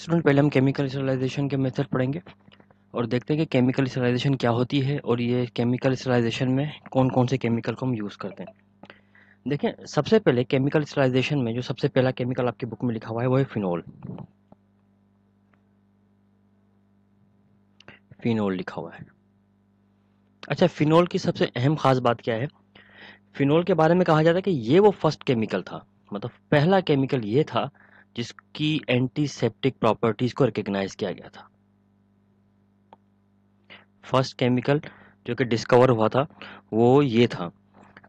student पहले हम chemical sterilization के मेथड पढ़ेंगे और देखते हैं कि केमिकल स्टरलाइजेशन क्या होती है और ये केमिकल स्टरलाइजेशन में कौन कौन से केमिकल को हम यूज़ करते हैं देखें सबसे पहले केमिकल स्टरलाइजेशन में जो सबसे पहला केमिकल आपकी बुक में लिखा हुआ है वो है फिनोल फिनोल लिखा हुआ है अच्छा फिनोल की सबसे अहम ख़ास बात क्या है फिनोल के बारे में कहा जाता है कि ये वो फर्स्ट केमिकल था मतलब पहला केमिकल ये था जिसकी एंटीसेप्टिक प्रॉपर्टीज को रिकग्नाइज किया गया था फर्स्ट केमिकल जो कि डिस्कवर हुआ था वो ये था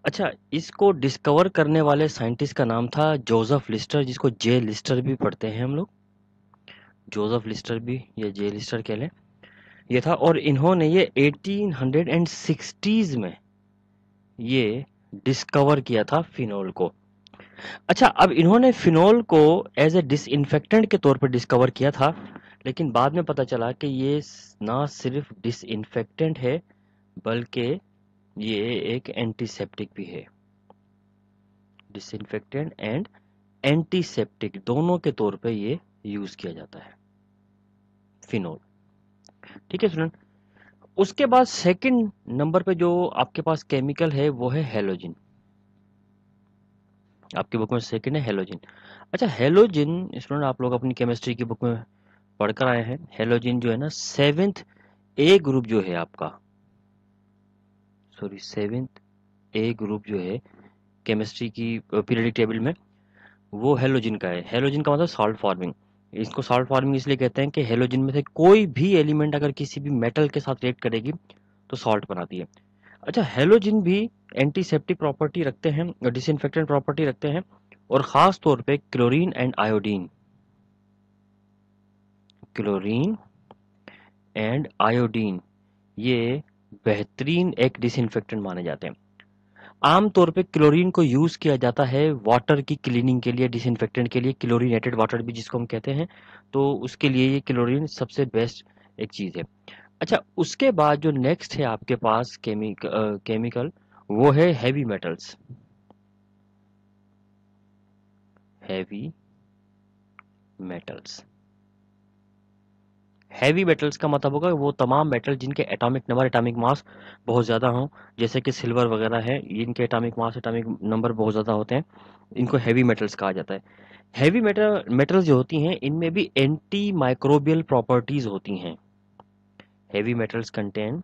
अच्छा इसको डिस्कवर करने वाले साइंटिस्ट का नाम था जोसेफ लिस्टर जिसको जे लिस्टर भी पढ़ते हैं हम लोग जोसेफ लिस्टर भी या जे लिस्टर कह लें ये था और इन्होंने ये 1860s में ये डिस्कवर किया था फिनोल को अच्छा अब इन्होंने फिनोल को एज ए डिसइंफेक्टेंट के तौर पर डिस्कवर किया था लेकिन बाद में पता चला कि ये ना सिर्फ डिसइंफेक्टेंट है बल्कि ये एक एंटीसेप्टिक भी है डिसइंफेक्टेंट एंड एंटीसेप्टिक दोनों के तौर पे ये यूज किया जाता है फिनोल ठीक है स्टूडेंट उसके बाद सेकंड नंबर पे जो आपके पास केमिकल है वो है हेलोजिन आपकी बुक में सेकंड है हेलोजिन अच्छा हेलोजिन स्टूडेंट आप लोग अपनी केमिस्ट्री की बुक में पढ़कर आए हैं हेलोजिन जो है ना सेवेंथ ए ग्रुप जो है आपका सॉरी सेवेंथ ए ग्रुप जो है केमिस्ट्री की पीरियडिक टेबल में वो हेलोजिन का है हेलोजिन का मतलब सॉल्ट फार्मिंग इसको सॉल्ट फार्मिंग इसलिए कहते हैं कि हेलोजिन में से कोई भी एलिमेंट अगर किसी भी मेटल के साथ रिएक्ट करेगी तो सॉल्ट बनाती है अच्छा हेलोजिन भी एंटीसेप्टिक प्रॉपर्टी रखते हैं डिसइनफेक्टेंट प्रॉपर्टी रखते हैं और ख़ास तौर पे chlorine and iodine chlorine and iodine ये बेहतरीन एक डिसइनफेक्टेंट माने जाते हैं आमतौर पे क्लोरीन को यूज़ किया जाता है वाटर की क्लीनिंग के लिए डिसइनफेक्टेंट के लिए क्लोरीनेटेड वाटर भी जिसको हम कहते हैं तो उसके लिए ये क्लोरीन सबसे बेस्ट एक चीज़ है अच्छा उसके बाद जो नेक्स्ट है आपके पास केमिक केमिकल वो है heavy metals heavy metals heavy metals का मतलब होगा वो तमाम मेटल जिनके एटॉमिक नंबर एटॉमिक मास बहुत ज़्यादा हों जैसे कि सिल्वर वगैरह है इनके एटॉमिक मास एटॉमिक नंबर बहुत ज़्यादा होते हैं इनको हैवी मेटल्स कहा जाता है हैवी मेटल मेटल्स जो होती हैं इनमें भी एंटी माइक्रोबियल प्रॉपर्टीज़ होती हैं heavy metals contain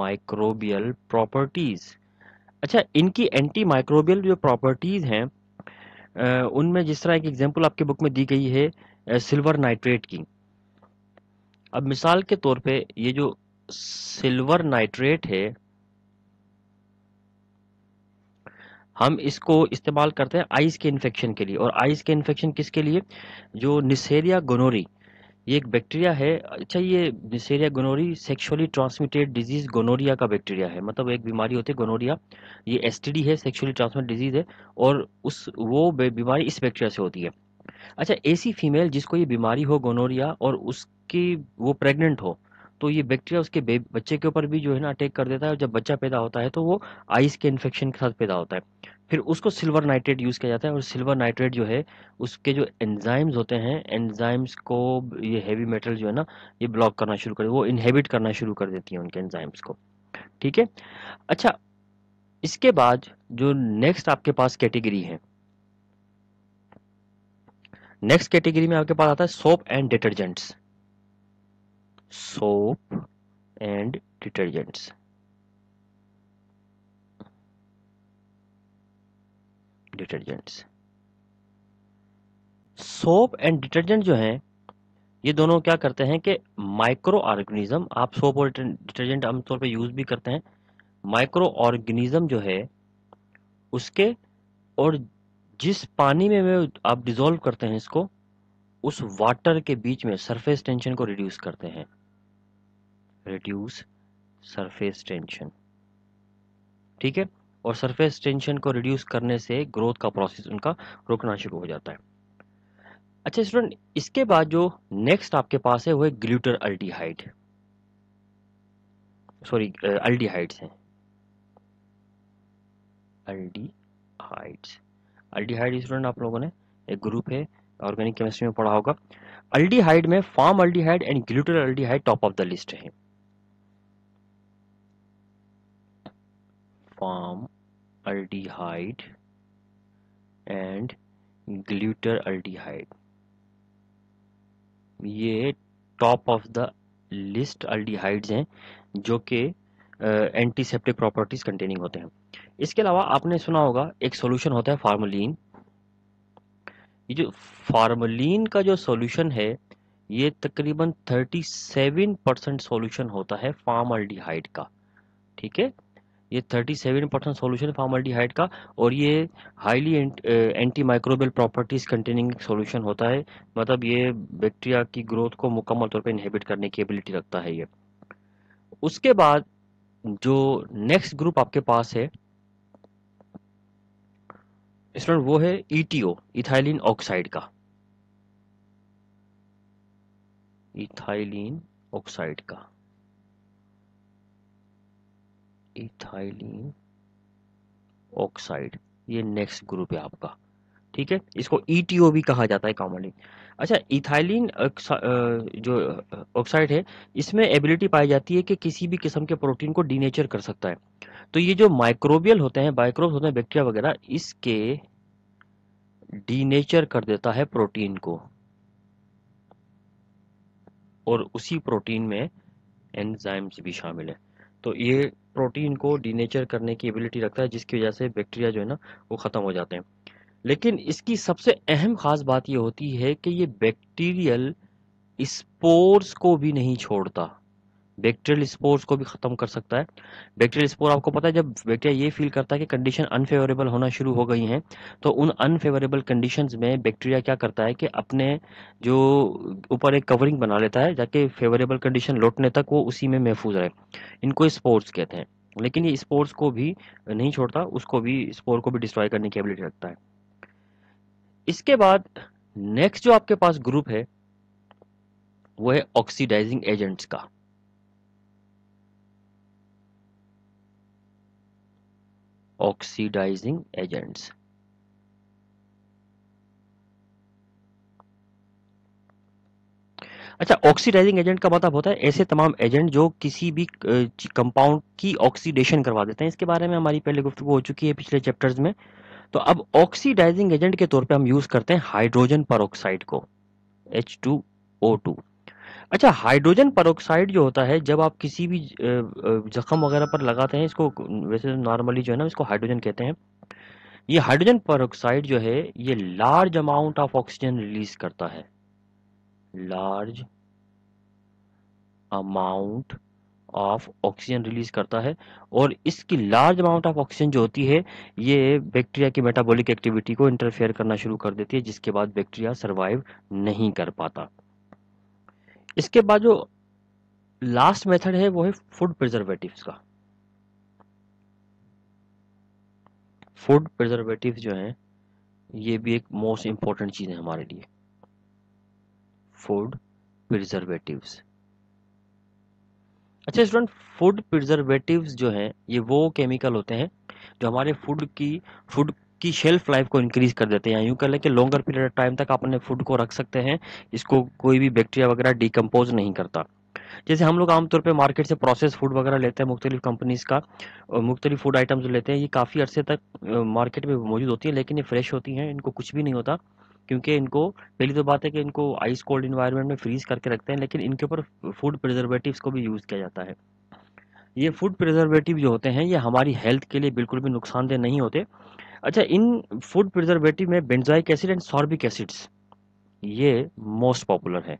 microbial properties अच्छा इनकी एंटी माइक्रोबियल जो प्रॉपर्टीज़ हैं उनमें जिस तरह एक एग्जांपल आपके बुक में दी गई है सिल्वर नाइट्रेट की अब मिसाल के तौर पे ये जो सिल्वर नाइट्रेट है हम इसको इस्तेमाल करते हैं आइस के इन्फेक्शन के लिए और आइस के इन्फेक्शन किसके लिए जो निसेरिया गोनोरी ये एक बैक्टीरिया है अच्छा ये Neisseria gonorrhoeae sexually transmitted disease gonorrhoea का बैक्टीरिया है मतलब एक बीमारी होती है गोनोरिया ये एस है सेक्सुअली ट्रांसमिट डिजीज है और उस वो बीमारी इस बैक्टीरिया से होती है अच्छा ऐसी फीमेल जिसको ये बीमारी हो गोनोरिया और उसकी वो प्रेग्नेंट हो तो ये बैक्टीरिया उसके बच्चे के ऊपर भी जो है ना अटैक कर देता है और जब बच्चा पैदा होता है तो वो आइस के इन्फेक्शन के साथ पैदा होता है फिर उसको सिल्वर नाइट्रेट यूज़ किया जाता है और सिल्वर नाइट्रेट जो है उसके जो एंजाइम्स होते हैं एंजाइम्स को ये हैवी मेटल जो है ना ये ब्लॉक करना शुरू कर वो इनहेबिट करना शुरू कर देती है उनके एंजाइम्स को ठीक है अच्छा इसके बाद जो नेक्स्ट आपके पास कैटेगरी है नेक्स्ट कैटेगरी में आपके पास आता है soap and detergents soap and detergents detergents soap and detergent जो हैं ये दोनों क्या करते हैं कि माइक्रो ऑर्गेनिज्म आप सोप और डिटर्जेंट आमतौर पे यूज़ भी करते हैं माइक्रो ऑर्गेनिज्म जो है उसके और जिस पानी में वे आप डिज़ोल्व करते हैं इसको उस वाटर के बीच में सरफेस टेंशन को रिड्यूस करते हैं रिड्यूस सरफेस टेंशन ठीक है और सरफेस टेंशन को रिड्यूस करने से ग्रोथ का प्रोसेस उनका रुकना शुरू हो जाता है अच्छा स्टूडेंट इसके बाद जो नेक्स्ट आपके पास है वो है ग्लूटर अल्टीहाइड सॉरी अल्टीहाइड्स हैं अल्टीहाइड्स अल्टीहाइड स्टूडेंट आप लोगों ने एक ग्रुप है ऑर्गेनिक केमिस्ट्री में पढ़ा होगा अल्टीहाइड में formaldehyde and glutaraldehyde top of the list है palm aldehyde and aldehyde ये top of the list aldehydes हैं जो कि एंटीसेप्टिक प्रॉपर्टीज कंटेनिंग होते हैं इसके अलावा आपने सुना होगा एक सॉल्यूशन होता है फार्मोलिन ये जो फार्मोलिन का जो सॉल्यूशन है ये तकरीबन 37 परसेंट सोल्यूशन होता है फार्मल्डिहाइड का ठीक है ये 37 परसेंट सोल्यूशन हाइट का और ये highly antimicrobial properties containing solution होता है मतलब ये बैक्टीरिया की ग्रोथ को मुकम्मल तौर पर इनहेबिट करने की एबिलिटी रखता है ये उसके बाद जो नेक्स्ट ग्रुप आपके पास है स्टूडेंट वो है ईटीओ इथाइलिन ऑक्साइड का इथाइलिन ऑक्साइड का इथाइलिन ऑक्साइड ये नेक्स्ट ग्रुप है आपका ठीक है इसको ईटीओ e भी कहा जाता है कॉमनली अच्छा इथाइलिन जो ऑक्साइड है इसमें एबिलिटी पाई जाती है कि किसी भी किस्म के प्रोटीन को डीनेचर कर सकता है तो ये जो माइक्रोबियल होते हैं माइक्रोब्स होते हैं बैक्टीरिया वगैरह इसके डीनेचर कर देता है प्रोटीन को और उसी प्रोटीन में एंजाइम्स भी शामिल है तो ये प्रोटीन को डिनेचर करने की एबिलिटी रखता है जिसकी वजह से बैक्टीरिया जो है ना वो ख़त्म हो जाते हैं लेकिन इसकी सबसे अहम ख़ास बात ये होती है कि ये बैक्टीरियल स्पोर्स को भी नहीं छोड़ता बैक्टीरियल स्पोर्स को भी ख़त्म कर सकता है बैक्टीरियल स्पोर आपको पता है जब बैक्टीरिया ये फील करता है कि कंडीशन अनफेवरेबल होना शुरू हो गई हैं तो उन अनफेवरेबल कंडीशन में बैक्टीरिया क्या करता है कि अपने जो ऊपर एक कवरिंग बना लेता है जाके फेवरेबल कंडीशन लौटने तक वो उसी में महफूज रहे इनको स्पोर्ट्स कहते हैं लेकिन ये स्पोर्ट्स को भी नहीं छोड़ता उसको भी स्पोर को भी डिस्ट्रॉय करने की एबिलिटी रखता है इसके बाद नेक्स्ट जो आपके पास ग्रुप है वो है ऑक्सीडाइजिंग एजेंट्स का oxidizing agents अच्छा ऑक्सीडाइजिंग एजेंट का मतलब होता है ऐसे तमाम एजेंट जो किसी भी कंपाउंड की ऑक्सीडेशन करवा देते हैं इसके बारे में हमारी पहले गुफ्तु हो चुकी है पिछले चैप्टर्स में तो अब ऑक्सीडाइजिंग एजेंट के तौर पे हम यूज़ करते हैं हाइड्रोजन पर को एच टू ओ टू अच्छा हाइड्रोजन परोक्साइड जो होता है जब आप किसी भी जख्म वगैरह पर लगाते हैं इसको वैसे नॉर्मली तो जो है ना इसको हाइड्रोजन कहते हैं ये हाइड्रोजन परोक्साइड जो है ये large amount of oxygen release करता है large amount of oxygen release करता है और इसकी लार्ज अमाउंट ऑफ ऑक्सीजन जो होती है ये बैक्टीरिया की मेटाबॉलिक एक्टिविटी को इंटरफेयर करना शुरू कर देती है जिसके बाद बैक्टीरिया सर्वाइव नहीं कर पाता इसके बाद जो लास्ट मेथड है वो है फूड प्रिजर्वेटिव का फूड प्रिजर्वेटिव जो है ये भी एक मोस्ट इंपॉर्टेंट चीज़ है हमारे लिए फूड प्रिजर्वेटिव अच्छा स्टूडेंट फूड प्रिजर्वेटिव जो हैं ये वो केमिकल होते हैं जो हमारे फूड की फूड की शेल्फ लाइफ को इंक्रीज कर देते हैं यूँ कह लें कि लॉन्गर पीरियड ऑफ टाइम तक आप अपने फूड को रख सकते हैं इसको कोई भी बैक्टीरिया वगैरह डिकम्पोज नहीं करता जैसे हम लोग आमतौर पर मार्केट से प्रोसेस फूड वगैरह लेते हैं मुख्तलिफ कंपनीज़ का मुख्तलिफ फूड आइटम्स लेते हैं ये काफ़ी अरसे तक मार्केट में मौजूद होती है लेकिन ये फ्रेश होती हैं इनको कुछ भी नहीं होता क्योंकि इनको पहली तो बात है कि इनको आइस कोल्ड इन्वायरमेंट में फ्रीज करके रखते हैं लेकिन इनके ऊपर फूड प्रिजर्वेटिव को भी यूज़ किया जाता है ये फूड प्रिजर्वेटिव जो होते हैं ये हमारी हेल्थ के लिए बिल्कुल भी नुकसानदेह नहीं होते अच्छा इन फूड प्रिजर्वेटिव में benzoic acid and sorbic acids ये मोस्ट पॉपुलर है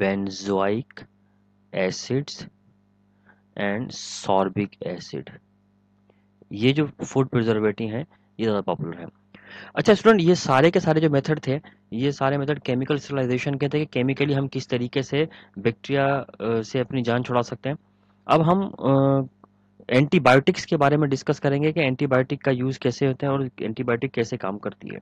benzoic acids and sorbic acid ये जो फूड प्रिजर्वेटिव हैं ये ज़्यादा पॉपुलर है अच्छा स्टूडेंट ये सारे के सारे जो मेथड थे ये सारे मेथड केमिकल स्टरलाइजेशन के थे कि केमिकली हम किस तरीके से बैक्टीरिया से अपनी जान छुड़ा सकते हैं अब हम एंटीबायोटिक्स के बारे में डिस्कस करेंगे कि एंटीबायोटिक का यूज़ कैसे होता है और एंटीबायोटिक कैसे काम करती है